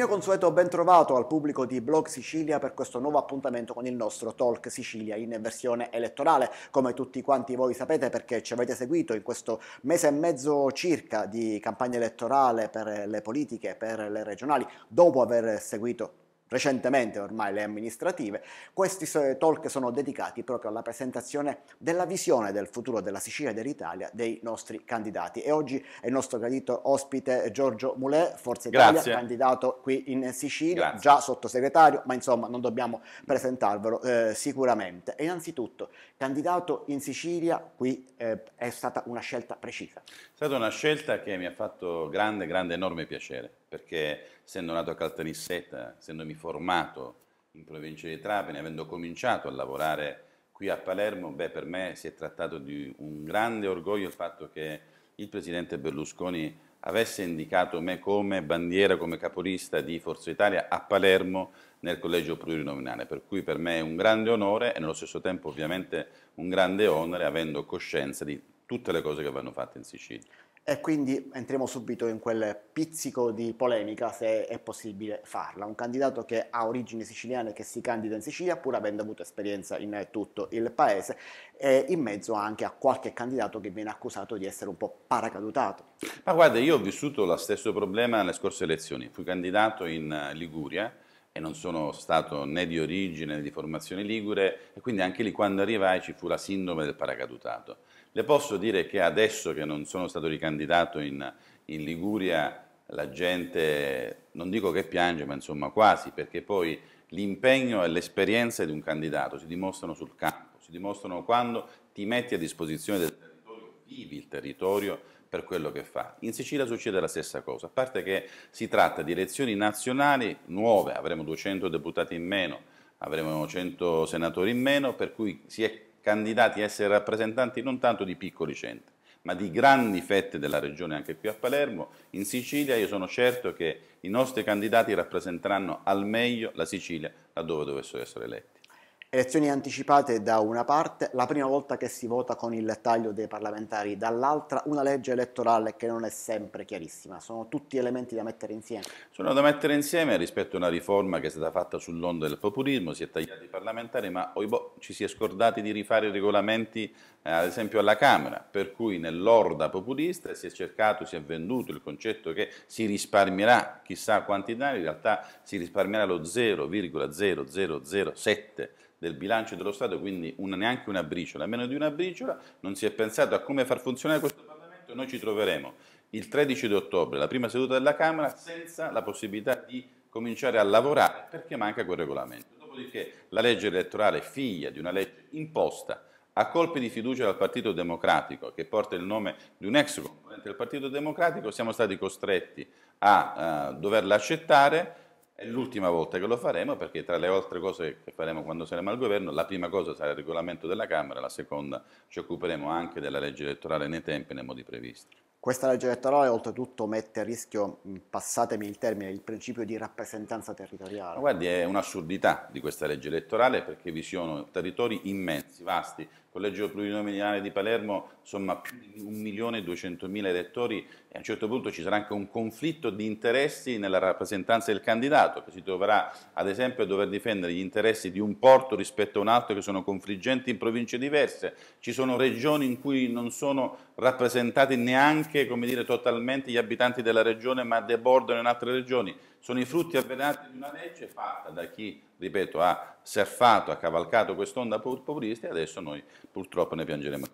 mio consueto ben trovato al pubblico di Blog Sicilia per questo nuovo appuntamento con il nostro Talk Sicilia in versione elettorale. Come tutti quanti voi sapete perché ci avete seguito in questo mese e mezzo circa di campagna elettorale per le politiche, per le regionali, dopo aver seguito recentemente ormai le amministrative, questi talk sono dedicati proprio alla presentazione della visione del futuro della Sicilia e dell'Italia dei nostri candidati. E oggi è il nostro gradito ospite Giorgio Mulè, Forza Italia, Grazie. candidato qui in Sicilia, Grazie. già sottosegretario, ma insomma non dobbiamo presentarvelo eh, sicuramente. E innanzitutto, candidato in Sicilia, qui eh, è stata una scelta precisa. È stata una scelta che mi ha fatto grande, grande, enorme piacere perché essendo nato a Caltanissetta, essendomi formato in provincia di Trapani, avendo cominciato a lavorare qui a Palermo, beh, per me si è trattato di un grande orgoglio il fatto che il presidente Berlusconi avesse indicato me come bandiera, come capolista di Forza Italia a Palermo nel collegio plurinominale, per cui per me è un grande onore e nello stesso tempo ovviamente un grande onore avendo coscienza di tutte le cose che vanno fatte in Sicilia e quindi entriamo subito in quel pizzico di polemica se è possibile farla. Un candidato che ha origini siciliane che si candida in Sicilia pur avendo avuto esperienza in tutto il paese e in mezzo anche a qualche candidato che viene accusato di essere un po' paracadutato. Ma guarda, io ho vissuto lo stesso problema nelle scorse elezioni, fui candidato in Liguria e non sono stato né di origine né di formazione ligure e quindi anche lì quando arrivai ci fu la sindrome del paracadutato le posso dire che adesso che non sono stato ricandidato in, in Liguria la gente, non dico che piange, ma insomma quasi, perché poi l'impegno e l'esperienza di un candidato si dimostrano sul campo, si dimostrano quando ti metti a disposizione del territorio, vivi il territorio per quello che fa. In Sicilia succede la stessa cosa, a parte che si tratta di elezioni nazionali nuove, avremo 200 deputati in meno, avremo 100 senatori in meno, per cui si è candidati a essere rappresentanti non tanto di piccoli centri, ma di grandi fette della regione anche qui a Palermo. In Sicilia io sono certo che i nostri candidati rappresenteranno al meglio la Sicilia laddove dovessero essere eletti. Elezioni anticipate da una parte, la prima volta che si vota con il taglio dei parlamentari, dall'altra una legge elettorale che non è sempre chiarissima. Sono tutti elementi da mettere insieme. Sono da mettere insieme rispetto a una riforma che è stata fatta sull'onda del populismo, si è tagliati i parlamentari, ma oibò, boh, ci si è scordati di rifare i regolamenti eh, ad esempio alla Camera, per cui nell'orda populista si è cercato, si è venduto il concetto che si risparmierà chissà quanti danni, in realtà si risparmierà lo 0,0007 del bilancio dello Stato, quindi una, neanche una briciola, meno di una briciola, non si è pensato a come far funzionare questo Parlamento noi ci troveremo il 13 di ottobre, la prima seduta della Camera, senza la possibilità di cominciare a lavorare perché manca quel regolamento. Dopodiché la legge elettorale è figlia di una legge imposta a colpi di fiducia dal Partito Democratico, che porta il nome di un ex componente del Partito Democratico, siamo stati costretti a eh, doverla accettare è l'ultima volta che lo faremo perché tra le altre cose che faremo quando saremo al governo, la prima cosa sarà il regolamento della Camera, la seconda ci occuperemo anche della legge elettorale nei tempi e nei modi previsti. Questa legge elettorale oltretutto mette a rischio, passatemi il termine, il principio di rappresentanza territoriale. Ma guardi, è un'assurdità di questa legge elettorale perché vi sono territori immensi, vasti, collegio plurinominale di Palermo insomma più di 1.200.000 elettori e a un certo punto ci sarà anche un conflitto di interessi nella rappresentanza del candidato che si troverà ad esempio a dover difendere gli interessi di un porto rispetto a un altro che sono confliggenti in province diverse, ci sono regioni in cui non sono rappresentati neanche come dire, totalmente gli abitanti della regione ma debordano in altre regioni sono i frutti avvenati di una legge fatta da chi, ripeto, ha surfato, ha cavalcato quest'onda populista e adesso noi purtroppo ne piangeremo.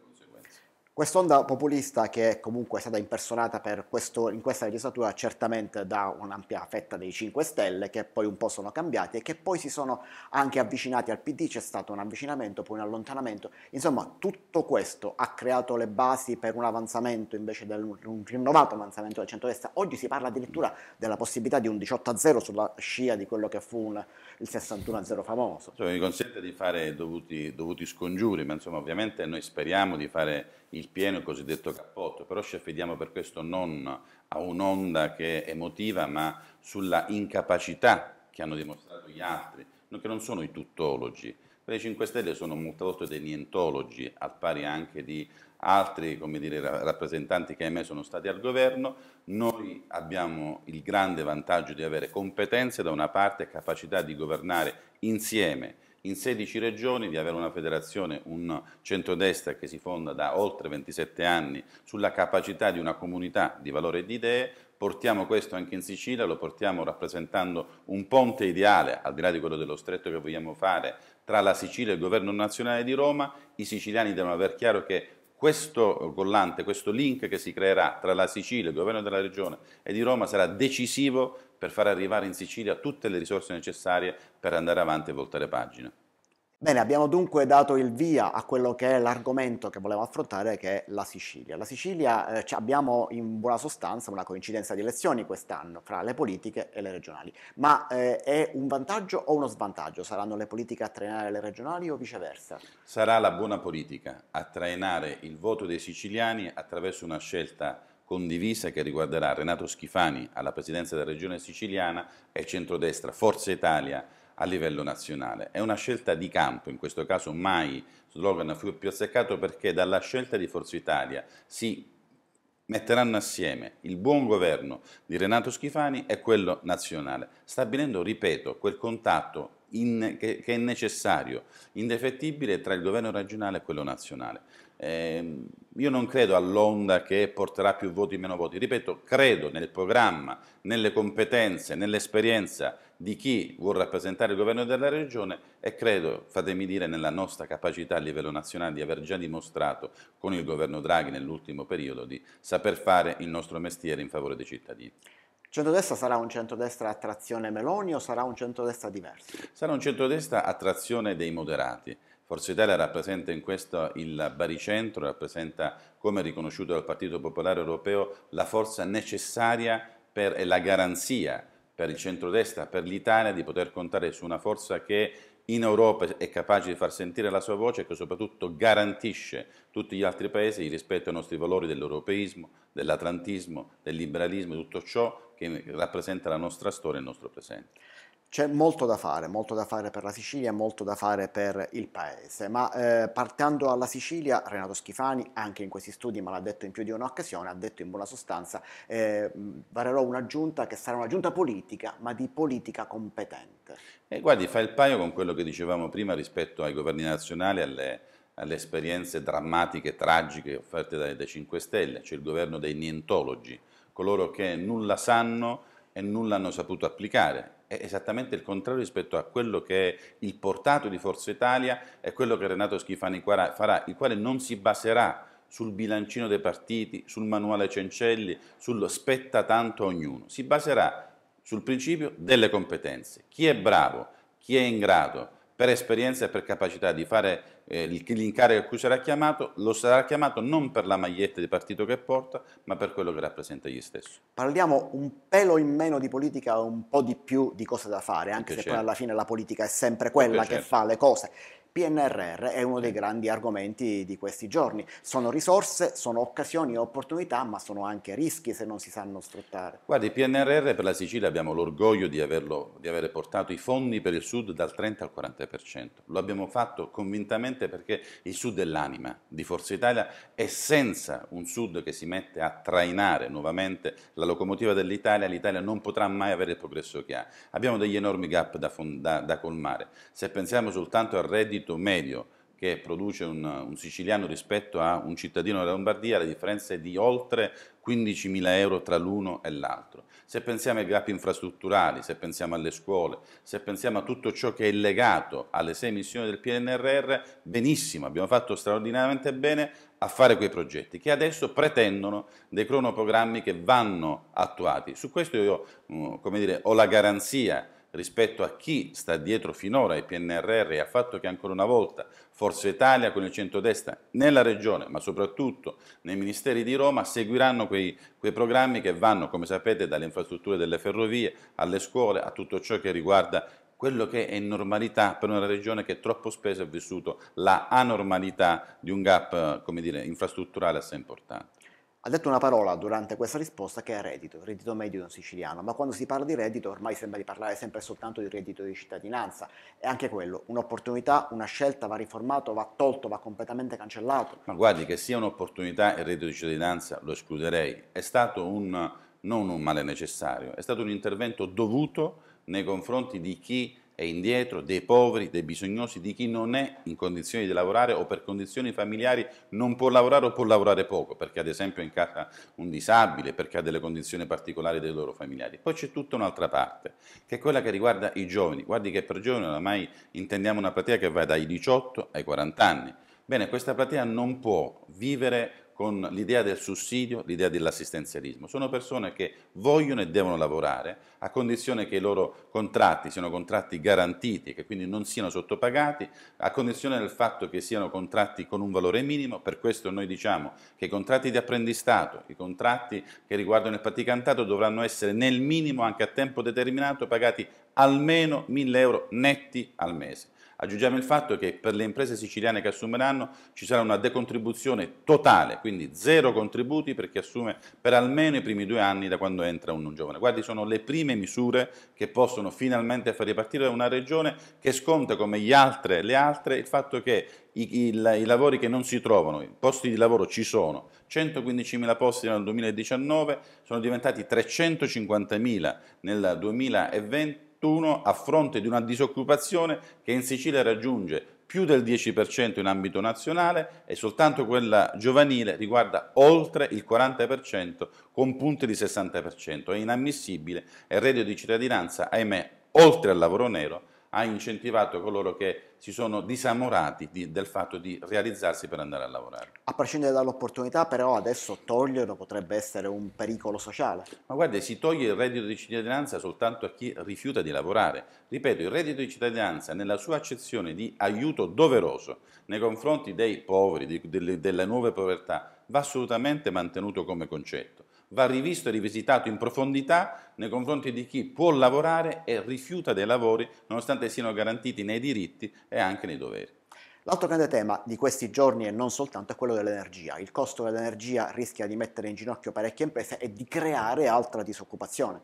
Quest'onda populista che è comunque è stata impersonata questo, in questa legislatura certamente da un'ampia fetta dei 5 Stelle che poi un po' sono cambiati e che poi si sono anche avvicinati al PD, c'è stato un avvicinamento, poi un allontanamento, insomma tutto questo ha creato le basi per un avanzamento invece di un rinnovato avanzamento del centro-destra. oggi si parla addirittura della possibilità di un 18-0 sulla scia di quello che fu un, il 61-0 famoso. Cioè, mi consente di fare dovuti, dovuti scongiuri, ma insomma ovviamente noi speriamo di fare il pieno, cosiddetto cappotto, però ci affidiamo per questo non a un'onda che è emotiva, ma sulla incapacità che hanno dimostrato gli altri, che non sono i tuttologi. Le 5 Stelle sono molte volte dei nientologi, al pari anche di altri dire, rappresentanti che ahimè sono stati al governo. Noi abbiamo il grande vantaggio di avere competenze da una parte e capacità di governare insieme in 16 regioni, di avere una federazione, un centrodestra che si fonda da oltre 27 anni sulla capacità di una comunità di valore e di idee, portiamo questo anche in Sicilia, lo portiamo rappresentando un ponte ideale, al di là di quello dello stretto che vogliamo fare, tra la Sicilia e il governo nazionale di Roma, i siciliani devono aver chiaro che questo collante, questo link che si creerà tra la Sicilia, il governo della regione e di Roma sarà decisivo per far arrivare in Sicilia tutte le risorse necessarie per andare avanti e voltare pagina. Bene, abbiamo dunque dato il via a quello che è l'argomento che volevo affrontare, che è la Sicilia. La Sicilia eh, abbiamo in buona sostanza una coincidenza di elezioni quest'anno fra le politiche e le regionali, ma eh, è un vantaggio o uno svantaggio? Saranno le politiche a trainare le regionali o viceversa? Sarà la buona politica a trainare il voto dei siciliani attraverso una scelta condivisa che riguarderà Renato Schifani alla presidenza della regione siciliana e centrodestra Forza Italia a livello nazionale. È una scelta di campo, in questo caso mai slogan fu più azzeccato perché dalla scelta di Forza Italia si metteranno assieme il buon governo di Renato Schifani e quello nazionale, stabilendo, ripeto, quel contatto in, che, che, è necessario, indefettibile tra il governo regionale e quello nazionale. Eh, io non credo all'onda che porterà più voti meno voti, ripeto, credo nel programma, nelle competenze, nell'esperienza di chi vuol rappresentare il governo della regione e credo, fatemi dire, nella nostra capacità a livello nazionale di aver già dimostrato con il governo Draghi nell'ultimo periodo di saper fare il nostro mestiere in favore dei cittadini centrodestra sarà un centrodestra a trazione Meloni o sarà un centrodestra diverso? Sarà un centrodestra a trazione dei moderati. Forza Italia rappresenta in questo il baricentro, rappresenta, come riconosciuto dal Partito Popolare Europeo, la forza necessaria e la garanzia per il centrodestra, per l'Italia, di poter contare su una forza che in Europa è capace di far sentire la sua voce e che soprattutto garantisce tutti gli altri paesi il rispetto ai nostri valori dell'europeismo, dell'atlantismo, del liberalismo, tutto ciò che rappresenta la nostra storia e il nostro presente. C'è molto da fare, molto da fare per la Sicilia, molto da fare per il paese, ma eh, partendo dalla Sicilia, Renato Schifani, anche in questi studi, ma l'ha detto in più di un'occasione, ha detto in buona sostanza, eh, varerò una giunta che sarà una giunta politica, ma di politica competente. E eh, guardi, fa il paio con quello che dicevamo prima rispetto ai governi nazionali, alle, alle esperienze drammatiche, tragiche offerte dai, dai 5 Stelle, cioè il governo dei nientologi, coloro che nulla sanno e nulla hanno saputo applicare è esattamente il contrario rispetto a quello che è il portato di Forza Italia e quello che Renato Schifani farà, il quale non si baserà sul bilancino dei partiti, sul manuale Cencelli, sullo spetta tanto a ognuno, si baserà sul principio delle competenze. Chi è bravo, chi è in grado per esperienza e per capacità di fare eh, l'incarico a cui sarà chiamato lo sarà chiamato non per la maglietta di partito che porta, ma per quello che rappresenta gli stesso. Parliamo un pelo in meno di politica e un po' di più di cose da fare, anche, se poi certo. alla fine la politica è sempre quella che certo. fa le cose. PNRR è uno dei grandi argomenti di questi giorni. Sono risorse, sono occasioni e opportunità, ma sono anche rischi se non si sanno sfruttare. Guardi, PNRR per la Sicilia abbiamo l'orgoglio di, di aver portato i fondi per il Sud dal 30 al 40%. Lo abbiamo fatto convintamente perché il Sud è l'anima di Forza Italia e senza un Sud che si mette a trainare nuovamente la locomotiva dell'Italia, l'Italia non potrà mai avere il progresso che ha. Abbiamo degli enormi gap da, da, da colmare. Se pensiamo soltanto al reddito reddito medio che produce un, un, siciliano rispetto a un cittadino della Lombardia, la differenza è di oltre 15.000 euro tra l'uno e l'altro. Se pensiamo ai gap infrastrutturali, se pensiamo alle scuole, se pensiamo a tutto ciò che è legato alle sei missioni del PNRR, benissimo, abbiamo fatto straordinariamente bene a fare quei progetti che adesso pretendono dei cronoprogrammi che vanno attuati. Su questo io mm, dire, ho la garanzia rispetto a chi sta dietro finora ai PNRR e al fatto che ancora una volta Forza Italia con il centrodestra nella regione, ma soprattutto nei ministeri di Roma, seguiranno quei, quei programmi che vanno, come sapete, dalle infrastrutture delle ferrovie alle scuole, a tutto ciò che riguarda quello che è normalità per una regione che troppo spesso ha vissuto la anormalità di un gap dire, infrastrutturale assai importante. Ha detto una parola durante questa risposta che è reddito, reddito medio di un siciliano, ma quando si parla di reddito ormai sembra di parlare sempre soltanto di reddito di cittadinanza. E anche quello, un'opportunità, una scelta, va riformato, va tolto, va completamente cancellato. Ma guardi, che sia un'opportunità il reddito di cittadinanza lo escluderei. È stato un, non un male necessario, è stato un intervento dovuto nei confronti di chi e indietro, dei poveri, dei bisognosi, di chi non è in condizioni di lavorare o per condizioni familiari non può lavorare o può lavorare poco, perché ad esempio incata un disabile, perché ha delle condizioni particolari dei loro familiari. Poi c'è tutta un'altra parte, che è quella che riguarda i giovani. Guardi che per giovani oramai intendiamo una platea che va dai 18 ai 40 anni. Bene, questa platea non può vivere con l'idea del sussidio, l'idea dell'assistenzialismo. Sono persone che vogliono e devono lavorare a condizione che i loro contratti siano contratti garantiti, che quindi non siano sottopagati, a condizione del fatto che siano contratti con un valore minimo. Per questo noi diciamo che i contratti di apprendistato, i contratti che riguardano il praticantato dovranno essere nel minimo anche a tempo determinato pagati almeno 1000 euro netti al mese. Aggiungiamo il fatto che per le imprese siciliane che assumeranno ci sarà una decontribuzione totale, quindi zero contributi per chi assume per almeno i primi due anni da quando entra un, un giovane. Guardi, sono le prime misure che possono finalmente far ripartire una regione che sconta come gli altre, le altre il fatto che i, i, i, lavori che non si trovano, i posti di lavoro ci sono, 115.000 posti nel 2019, sono diventati 350.000 nel 2020, 21 a fronte di una disoccupazione che in Sicilia raggiunge più del 10% in ambito nazionale e soltanto quella giovanile riguarda oltre il 40% con punte di 60%. È inammissibile e il reddito di cittadinanza, ahimè, oltre al lavoro nero, ha incentivato coloro che si sono disamorati di, del fatto di realizzarsi per andare a lavorare. A prescindere dall'opportunità, però adesso toglierlo potrebbe essere un pericolo sociale. Ma guarda, si toglie il reddito di cittadinanza soltanto a chi rifiuta di lavorare. Ripeto, il reddito di cittadinanza nella sua accezione di aiuto doveroso nei confronti dei poveri, di, delle, delle nuove povertà, va assolutamente mantenuto come concetto va rivisto e rivisitato in profondità nei confronti di chi può lavorare e rifiuta dei lavori nonostante siano garantiti nei diritti e anche nei doveri. L'altro grande tema di questi giorni e non soltanto è quello dell'energia. Il costo dell'energia rischia di mettere in ginocchio parecchie imprese e di creare altra disoccupazione.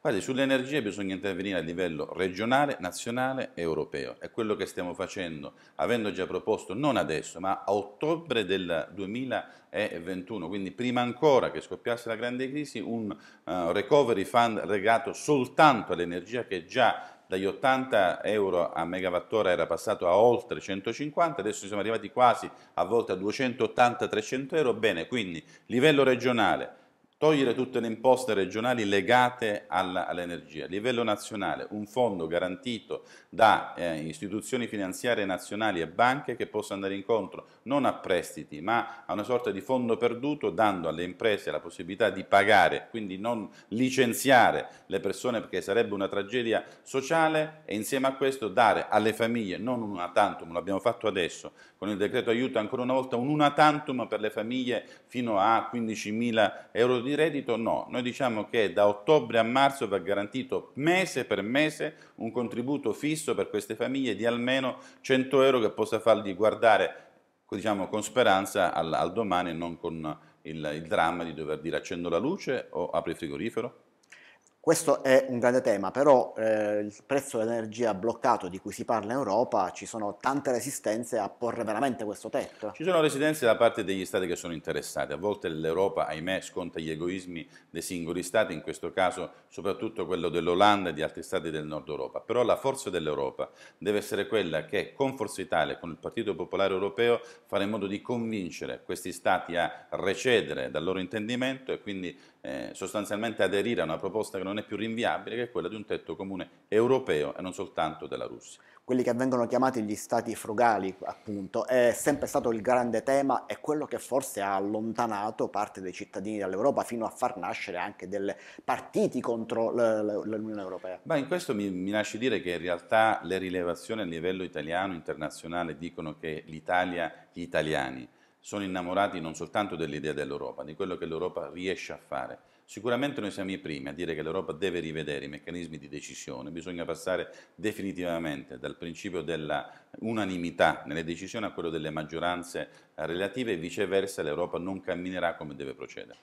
Guardi, sull'energia bisogna intervenire a livello regionale, nazionale e europeo. È quello che stiamo facendo, avendo già proposto, non adesso, ma a ottobre del 2021, quindi prima ancora che scoppiasse la grande crisi, un uh, recovery fund legato soltanto all'energia che già dagli 80 euro a megawattora era passato a oltre 150, adesso siamo arrivati quasi a volte a 280-300 euro, bene, quindi livello regionale, togliere tutte le imposte regionali legate all'energia. A livello nazionale un fondo garantito da eh, istituzioni finanziarie nazionali e banche che possa andare incontro non a prestiti ma a una sorta di fondo perduto dando alle imprese la possibilità di pagare, quindi non licenziare le persone perché sarebbe una tragedia sociale e insieme a questo dare alle famiglie non un una tantum, abbiamo fatto adesso con il decreto aiuto ancora una volta un una tantum per le famiglie fino a 15.000 euro di reddito no, noi diciamo che da ottobre a marzo va garantito mese per mese un contributo fisso per queste famiglie di almeno 100 euro che possa fargli guardare diciamo, con speranza al, al domani e non con il, il dramma di dover dire accendo la luce o apri il frigorifero. Questo è un grande tema, però eh, il prezzo dell'energia bloccato di cui si parla in Europa, ci sono tante resistenze a porre veramente questo tetto. Ci sono resistenze da parte degli stati che sono interessati, a volte l'Europa ahimè sconta gli egoismi dei singoli stati, in questo caso soprattutto quello dell'Olanda e di altri stati del nord Europa, però la forza dell'Europa deve essere quella che con Forza Italia, con il Partito Popolare Europeo, fare in modo di convincere questi stati a recedere dal loro intendimento e quindi eh, sostanzialmente aderire a una proposta che non è più rinviabile, che è quella di un tetto comune europeo e non soltanto della Russia. Quelli che vengono chiamati gli stati frugali, appunto, è sempre stato il grande tema e quello che forse ha allontanato parte dei cittadini dall'Europa fino a far nascere anche delle partiti contro l'Unione Europea. Ma in questo mi, mi lasci dire che in realtà le rilevazioni a livello italiano, internazionale, dicono che l'Italia, gli italiani, sono innamorati non soltanto dell'idea dell'Europa, di quello che l'Europa riesce a fare. Sicuramente noi siamo i primi a dire che l'Europa deve rivedere i meccanismi di decisione, bisogna passare definitivamente dal principio dell'unanimità nelle decisioni a quello delle maggioranze relative e viceversa l'Europa non camminerà come deve procedere.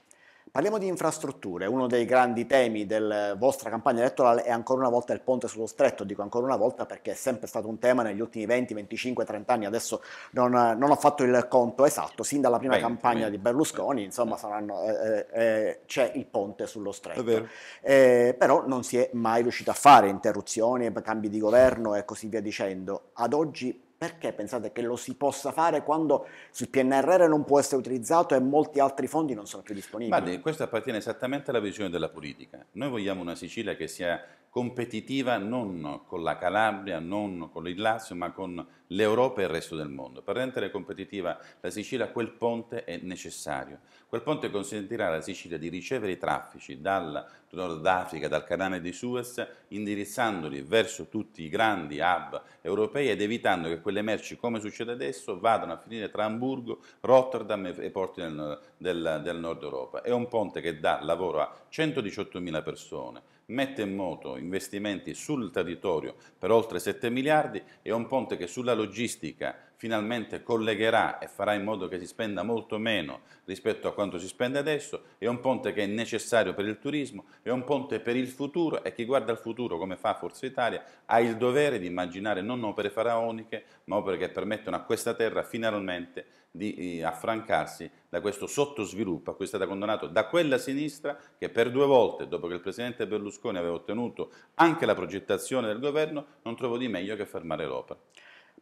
Parliamo di infrastrutture, uno dei grandi temi della vostra campagna elettorale è ancora una volta il ponte sullo stretto, dico ancora una volta perché è sempre stato un tema negli ultimi 20, 25, 30 anni, adesso non, non ho fatto il conto esatto, sin dalla prima 20, campagna 20, di Berlusconi insomma saranno, eh, eh, eh, c'è il ponte sullo stretto, eh, però non si è mai riuscito a fare interruzioni, cambi di governo e così via dicendo, ad oggi perché pensate che lo si possa fare quando il PNRR non può essere utilizzato e molti altri fondi non sono più disponibili? Guardi, questo appartiene esattamente alla visione della politica. Noi vogliamo una Sicilia che sia competitiva non con la Calabria, non con il Lazio, ma con l'Europa e il resto del mondo. Per rendere competitiva la Sicilia quel ponte è necessario. Quel ponte consentirà alla Sicilia di ricevere i traffici dal Nord Africa, dal canale di Suez, indirizzandoli verso tutti i grandi hub europei ed evitando che quelle merci, come succede adesso, vadano a finire tra Hamburgo, Rotterdam e porti del, del, del Nord Europa. È un ponte che dà lavoro a 118.000 persone, mette in moto investimenti sul territorio per oltre 7 miliardi, è un ponte che sulla logistica finalmente collegherà e farà in modo che si spenda molto meno rispetto a quanto si spende adesso, è un ponte che è necessario per il turismo, è un ponte per il futuro e chi guarda al futuro, come fa Forza Italia, ha il dovere di immaginare non opere faraoniche, ma opere che permettono a questa terra finalmente di eh, affrancarsi da questo sottosviluppo a cui è stata condannata da quella sinistra che per due volte, dopo che il Presidente Berlusconi aveva ottenuto anche la progettazione del governo, non trovò di meglio che fermare l'opera.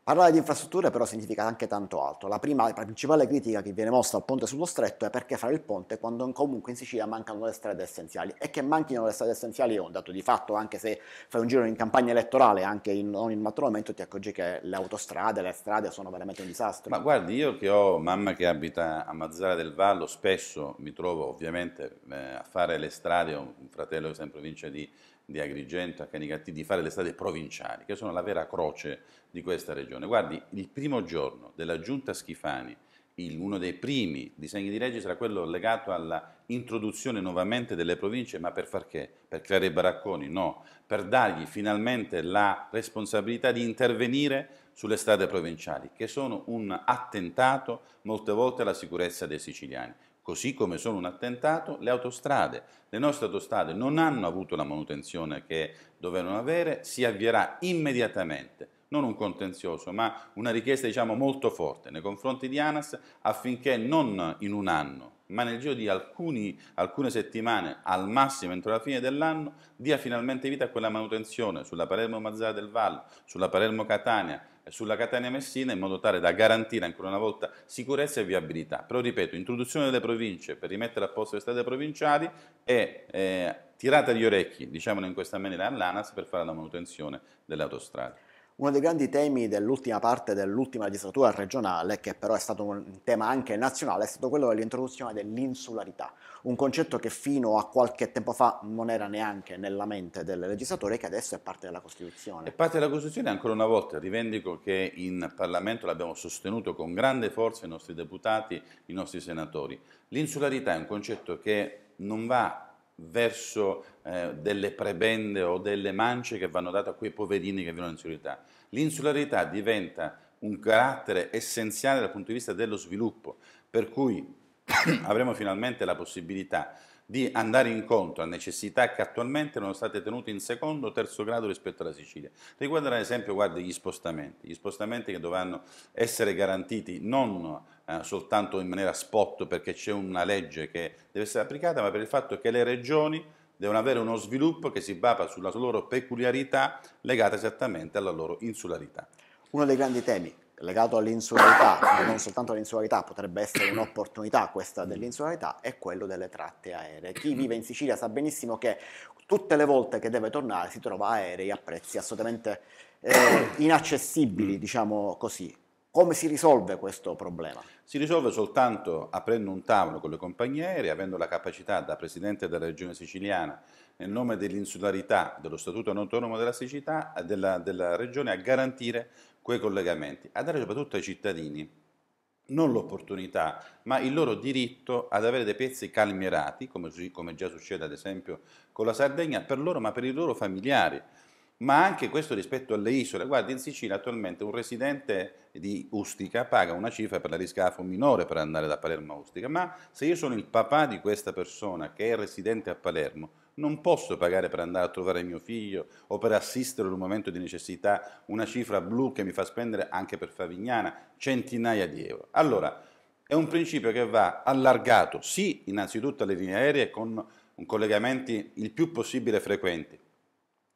Parlare di infrastrutture però significa anche tanto altro. La prima e principale critica che viene mossa al ponte sullo stretto è perché fare il ponte quando comunque in Sicilia mancano le strade essenziali e che manchino le strade essenziali è un dato di fatto, anche se fai un giro in campagna elettorale, anche in, non in un altro momento, ti accorgi che le autostrade, le strade sono veramente un disastro. Ma guardi, io che ho mamma che abita a Mazzara del Vallo, spesso mi trovo ovviamente eh, a fare le strade, ho un fratello che è in provincia di di Agrigento a Canigatti di fare le strade provinciali, che sono la vera croce di questa regione. Guardi, il primo giorno della giunta Schifani, il, uno dei primi disegni di legge sarà quello legato all'introduzione nuovamente delle province, ma per far che? Per creare baracconi? No, per dargli finalmente la responsabilità di intervenire sulle strade provinciali, che sono un attentato molte volte alla sicurezza dei siciliani così come sono un attentato le autostrade. Le nostre autostrade non hanno avuto la manutenzione che dovevano avere, si avvierà immediatamente non un contenzioso, ma una richiesta diciamo, molto forte nei confronti di ANAS affinché non in un anno, ma nel giro di alcuni, alcune settimane, al massimo entro la fine dell'anno, dia finalmente vita a quella manutenzione sulla Palermo-Mazzara del Vallo, sulla Palermo-Catania, sulla Catania Messina in modo tale da garantire ancora una volta sicurezza e viabilità. Però ripeto, introduzione delle province per rimettere a posto le strade provinciali e eh, tirata gli orecchi, diciamolo in questa maniera, all'ANAS per fare la manutenzione delle autostrade. Uno dei grandi temi dell'ultima parte dell'ultima legislatura regionale, che però è stato un tema anche nazionale, è stato quello dell'introduzione dell'insularità, un concetto che fino a qualche tempo fa non era neanche nella mente del legislatore, che adesso è parte della Costituzione. È parte della Costituzione ancora una volta, rivendico che in Parlamento l'abbiamo sostenuto con grande forza i nostri deputati, i nostri senatori. L'insularità è un concetto che non va verso eh, delle prebende o delle mance che vanno date a quei poverini che vivono in insularità. L'insularità diventa un carattere essenziale dal punto di vista dello sviluppo, per cui avremo finalmente la possibilità di andare incontro a necessità che attualmente erano state tenute in secondo o terzo grado rispetto alla Sicilia. Riguarda ad esempio guarda, gli spostamenti, gli spostamenti che dovranno essere garantiti non eh, soltanto in maniera spot perché c'è una legge che deve essere applicata, ma per il fatto che le regioni devono avere uno sviluppo che si basa sulla loro peculiarità legata esattamente alla loro insularità. Uno dei grandi temi legato all'insularità, ma non soltanto all'insularità, potrebbe essere un'opportunità questa dell'insularità, è quello delle tratte aeree. Chi vive in Sicilia sa benissimo che tutte le volte che deve tornare si trova aerei a prezzi assolutamente eh, inaccessibili, diciamo così. Come si risolve questo problema? Si risolve soltanto aprendo un tavolo con le compagnie aeree, avendo la capacità da Presidente della Regione Siciliana, nel nome dell'insularità, dello Statuto autonomo della, Sicilia, della, della Regione, a garantire quei collegamenti, a dare soprattutto ai cittadini non l'opportunità, ma il loro diritto ad avere dei pezzi calmierati, come, come già succede ad esempio con la Sardegna, per loro ma per i loro familiari ma anche questo rispetto alle isole. Guardi, in Sicilia attualmente un residente di Ustica paga una cifra per la riscafo minore per andare da Palermo a Ustica, ma se io sono il papà di questa persona che è residente a Palermo, non posso pagare per andare a trovare mio figlio o per assistere in un momento di necessità una cifra blu che mi fa spendere anche per Favignana centinaia di euro. Allora, è un principio che va allargato, sì, innanzitutto alle linee aeree con collegamenti il più possibile frequenti,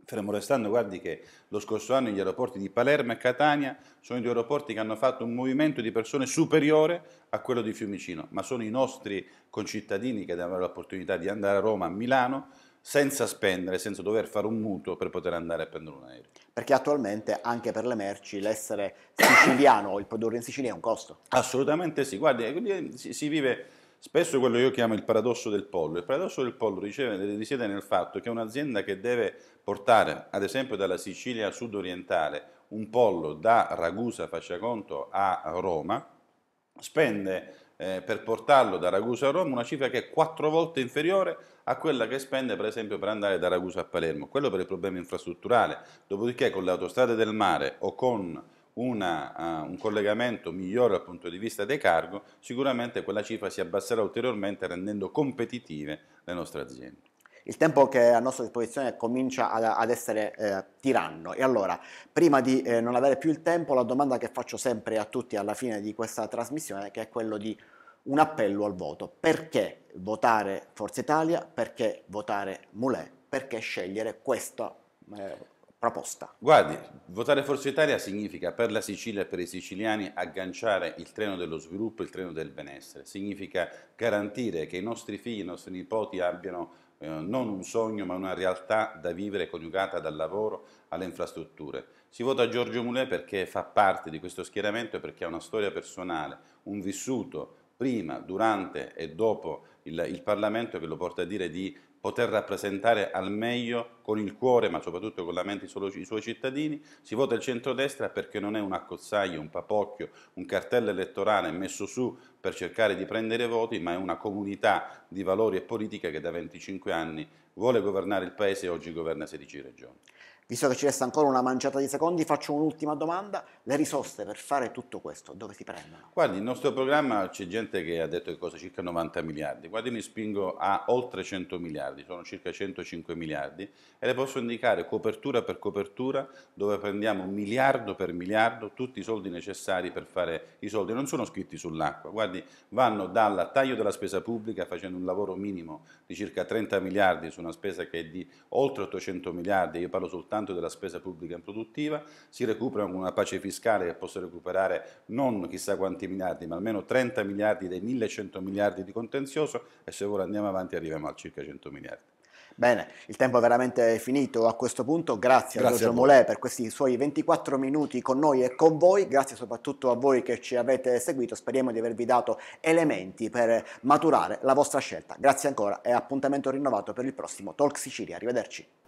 Fermo restando, guardi che lo scorso anno gli aeroporti di Palermo e Catania sono i due aeroporti che hanno fatto un movimento di persone superiore a quello di Fiumicino, ma sono i nostri concittadini che devono avere l'opportunità di andare a Roma, a Milano, senza spendere, senza dover fare un mutuo per poter andare a prendere un aereo. Perché attualmente anche per le merci l'essere siciliano o il produrre in Sicilia è un costo? Assolutamente sì, guardi, eh, eh, si vive Spesso quello che io chiamo il paradosso del pollo. Il paradosso del pollo risiede nel fatto che un'azienda che deve portare, ad esempio dalla Sicilia sudorientale, un pollo da Ragusa, faccia conto, a Roma, spende eh, per portarlo da Ragusa a Roma una cifra che è quattro volte inferiore a quella che spende per esempio per andare da Ragusa a Palermo, quello per il problema infrastrutturale, dopodiché con le autostrade del mare o con una, uh, un collegamento migliore dal punto di vista dei cargo, sicuramente quella cifra si abbasserà ulteriormente rendendo competitive le nostre aziende il tempo che è a nostra disposizione comincia ad, ad essere eh, tiranno. E allora, prima di eh, non avere più il tempo, la domanda che faccio sempre a tutti alla fine di questa trasmissione, che è quello di un appello al voto. Perché votare Forza Italia? Perché votare Mulè? Perché scegliere questa eh, proposta. Guardi, votare Forza Italia significa per la Sicilia e per i siciliani agganciare il treno dello sviluppo, il treno del benessere, significa garantire che i nostri figli, i nostri nipoti abbiano eh, non un sogno ma una realtà da vivere coniugata dal lavoro alle infrastrutture. Si vota Giorgio Mulè perché fa parte di questo schieramento e perché ha una storia personale, un vissuto prima, durante e dopo il, il Parlamento che lo porta a dire di poter rappresentare al meglio con il cuore, ma soprattutto con la mente i suoi cittadini, si vota il centrodestra perché non è un accozzaglia, un papocchio, un cartello elettorale messo su per cercare di prendere voti, ma è una comunità di valori e politica che da 25 anni vuole governare il Paese e oggi governa 16 regioni. Visto che ci resta ancora una manciata di secondi, faccio un'ultima domanda. Le risorse per fare tutto questo dove si prendono? Guardi, il nostro programma c'è gente che ha detto che costa circa 90 miliardi. Guardi, mi spingo a oltre 100 miliardi, sono circa 105 miliardi e le posso indicare copertura per copertura dove prendiamo miliardo per miliardo tutti i soldi necessari per fare i soldi. Non sono scritti sull'acqua, guardi, vanno dal taglio della spesa pubblica facendo un lavoro minimo di circa 30 miliardi su una spesa che è di oltre 800 miliardi, io parlo soltanto soltanto della spesa pubblica improduttiva, si recupera con una pace fiscale che possa recuperare non chissà quanti miliardi, ma almeno 30 miliardi dei 1100 miliardi di contenzioso e se ora andiamo avanti arriviamo al circa 100 miliardi. Bene, il tempo è veramente finito a questo punto, grazie, grazie a Giorgio Molè per questi suoi 24 minuti con noi e con voi, grazie soprattutto a voi che ci avete seguito, speriamo di avervi dato elementi per maturare la vostra scelta, grazie ancora e appuntamento rinnovato per il prossimo Talk Sicilia, arrivederci.